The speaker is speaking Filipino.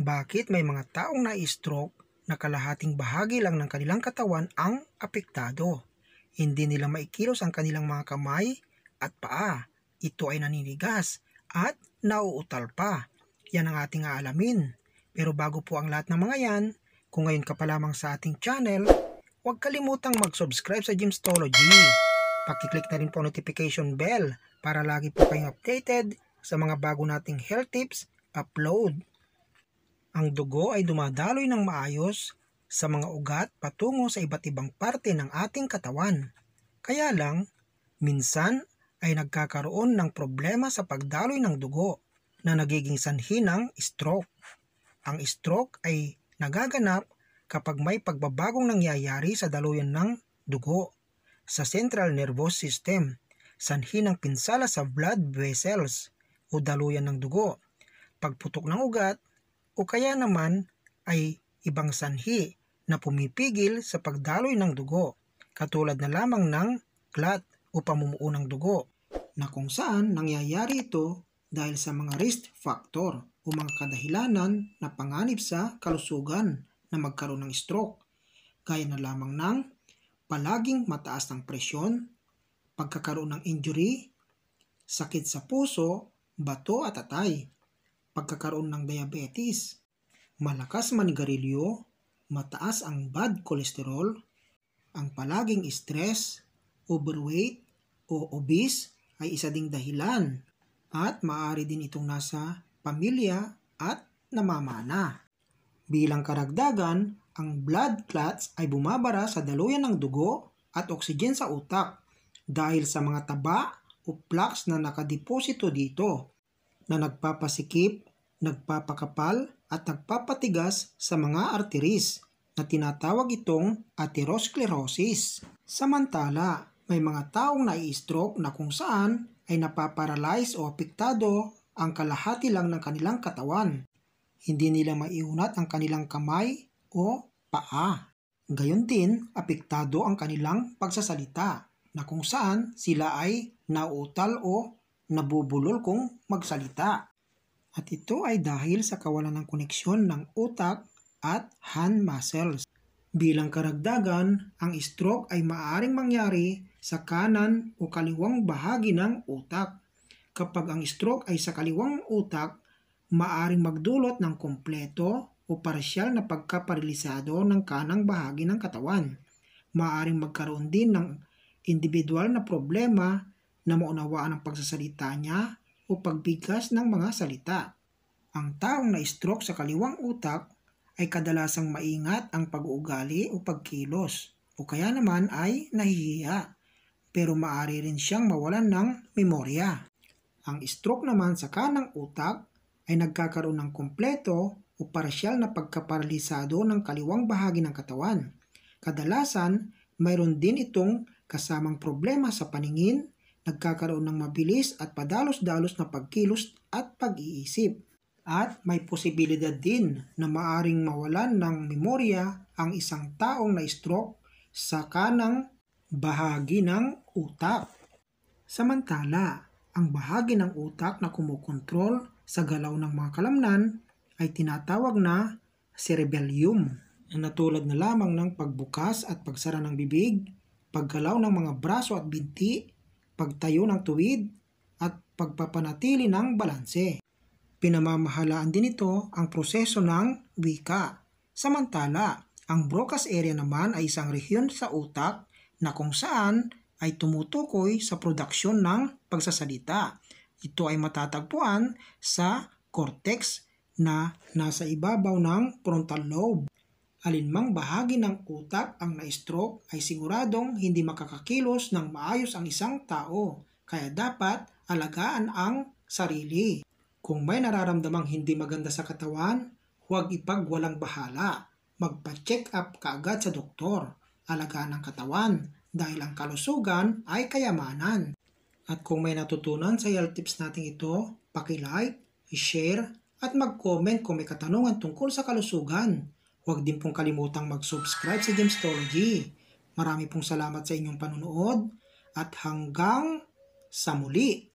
Bakit may mga taong na-stroke na kalahating bahagi lang ng kanilang katawan ang apektado? Hindi nila maikilos ang kanilang mga kamay at paa. Ito ay naninigas at nauutal pa. Yan ang ating aalamin. Pero bago po ang lahat ng mga yan, kung ngayon ka pa lamang sa ating channel, huwag kalimutang mag-subscribe sa Gymstology. Pakiclick na rin po notification bell para lagi po kayong updated sa mga bago nating health tips upload. Ang dugo ay dumadaloy ng maayos sa mga ugat patungo sa iba't ibang parte ng ating katawan. Kaya lang, minsan ay nagkakaroon ng problema sa pagdaloy ng dugo na nagiging sanhi ng stroke. Ang stroke ay nagaganap kapag may pagbabagong nangyayari sa daluyan ng dugo sa central nervous system, sanhi ng pinsala sa blood vessels o daluyan ng dugo, pagputok ng ugat o kaya naman ay ibang sanhi na pumipigil sa pagdaloy ng dugo, katulad na lamang ng clot o pamumuo ng dugo, na kung saan nangyayari ito dahil sa mga risk factor o mga kadahilanan na panganib sa kalusugan na magkaroon ng stroke, gaya na lamang ng palaging mataas ng presyon, pagkakaroon ng injury, sakit sa puso, bato at atay pagkakaroon ng diabetes, malakas man manigarilyo, mataas ang bad cholesterol, ang palaging stress, overweight, o obese ay isa ding dahilan at maaari din itong nasa pamilya at namamana. Bilang karagdagan, ang blood clots ay bumabara sa daluyan ng dugo at oksigen sa utak dahil sa mga taba o plaques na nakadeposito dito na nagpapasikip, nagpapakapal at nagpapatigas sa mga arteries na tinatawag itong atherosclerosis. Samantala, may mga taong nai-stroke na kung saan ay napaparalyze o apektado ang kalahati lang ng kanilang katawan. Hindi nila maiunat ang kanilang kamay o paa. Gayon din, apektado ang kanilang pagsasalita na kung saan sila ay nauutal o nabubulol kung magsalita. At ito ay dahil sa kawalan ng koneksyon ng utak at hand muscles. Bilang karagdagan, ang stroke ay maaaring mangyari sa kanan o kaliwang bahagi ng utak. Kapag ang stroke ay sa kaliwang utak, maaring magdulot ng kompleto o parsyal na pagkaparalisado ng kanang bahagi ng katawan. Maaring magkaroon din ng individual na problema na maunawaan ang pagsasalita niya o pagbigas ng mga salita. Ang taong na-stroke sa kaliwang utak ay kadalasang maingat ang pag-uugali o pagkilos o kaya naman ay nahihiya pero maaari rin siyang mawalan ng memorya. Ang stroke naman sa kanang utak ay nagkakaroon ng kompleto o parasyal na pagkaparalisado ng kaliwang bahagi ng katawan. Kadalasan, mayroon din itong kasamang problema sa paningin, nagkakaroon ng mabilis at padalos-dalos na pagkilos at pag-iisip. At may posibilidad din na maaring mawalan ng memorya ang isang taong na-stroke sa kanang bahagi ng utak. Samantala, ang bahagi ng utak na kumukontrol sa galaw ng mga kalamnan ay tinatawag na cerebellum na tulad na lamang ng pagbukas at pagsara ng bibig, paggalaw ng mga braso at binti, pagtayo ng tuwid, at pagpapanatili ng balanse. Pinamamahalaan din ito ang proseso ng wika. Samantala, ang Broca's area naman ay isang rehiyon sa utak na kung saan ay tumutukoy sa produksyon ng pagsasalita. Ito ay matatagpuan sa cortex na nasa ibabaw ng frontal lobe alinmang bahagi ng utak ang na-stroke ay siguradong hindi makakakilos ng maayos ang isang tao, kaya dapat alagaan ang sarili. Kung may nararamdamang hindi maganda sa katawan, huwag ipagwalang bahala. Magpa-check up kaagad sa doktor. Alagaan ang katawan dahil ang kalusugan ay kayamanan. At kung may natutunan sa health tips natin ito, paki-like, i-share, at mag-comment kung may katanungan tungkol sa kalusugan. Huwag din pong kalimutang mag-subscribe sa Gemstology. Marami pong salamat sa inyong panunood at hanggang sa muli.